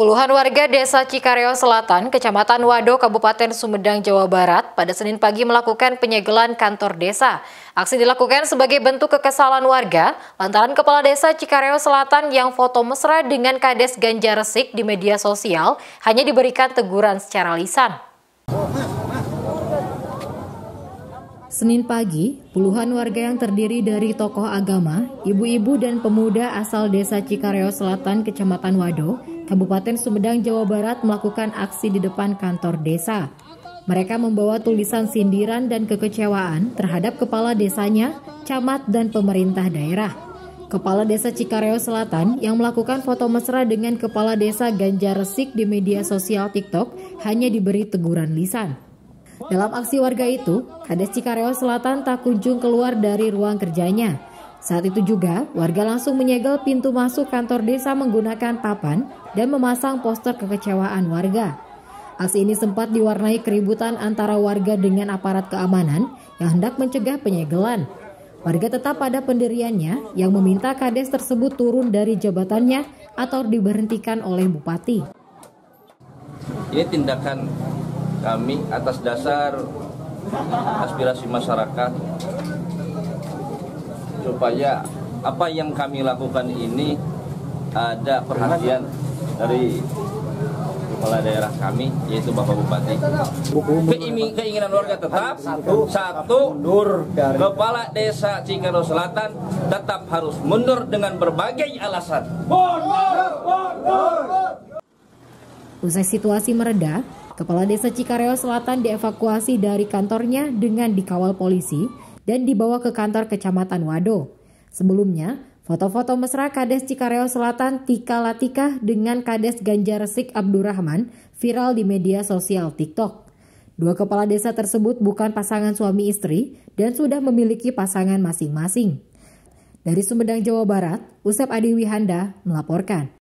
Puluhan warga Desa Cikareo Selatan, Kecamatan Wado, Kabupaten Sumedang, Jawa Barat, pada Senin pagi melakukan penyegelan kantor desa. Aksi dilakukan sebagai bentuk kekesalan warga lantaran Kepala Desa Cikareo Selatan yang foto mesra dengan Kades Ganjar Resik di media sosial hanya diberikan teguran secara lisan. Senin pagi, puluhan warga yang terdiri dari tokoh agama, ibu-ibu dan pemuda asal desa Cikareo Selatan, Kecamatan Wado, Kabupaten Sumedang, Jawa Barat melakukan aksi di depan kantor desa. Mereka membawa tulisan sindiran dan kekecewaan terhadap kepala desanya, camat, dan pemerintah daerah. Kepala Desa Cikareo Selatan yang melakukan foto mesra dengan Kepala Desa Ganjar Resik di media sosial TikTok hanya diberi teguran lisan. Dalam aksi warga itu, Kades Cikareo Selatan tak kunjung keluar dari ruang kerjanya. Saat itu juga, warga langsung menyegel pintu masuk kantor desa menggunakan papan dan memasang poster kekecewaan warga. Aksi ini sempat diwarnai keributan antara warga dengan aparat keamanan yang hendak mencegah penyegelan. Warga tetap pada pendiriannya yang meminta kades tersebut turun dari jabatannya atau diberhentikan oleh bupati. Ini tindakan kami atas dasar aspirasi masyarakat supaya apa yang kami lakukan ini ada perhatian dari kepala daerah kami yaitu Bapak Bupati. Keimi, keinginan warga tetap satu, satu mundur dari kepala desa Cikaro Selatan tetap harus mundur dengan berbagai alasan. Mundur, mundur. Usai situasi mereda, Kepala Desa Cikareo Selatan dievakuasi dari kantornya dengan dikawal polisi dan dibawa ke kantor Kecamatan Wado. Sebelumnya, foto-foto mesra Kades Cikareo Selatan Tika Latika dengan Kades Ganjar Resik Abdurrahman viral di media sosial TikTok. Dua kepala desa tersebut bukan pasangan suami istri dan sudah memiliki pasangan masing-masing. Dari Sumedang, Jawa Barat, Usep Adi Wihanda melaporkan.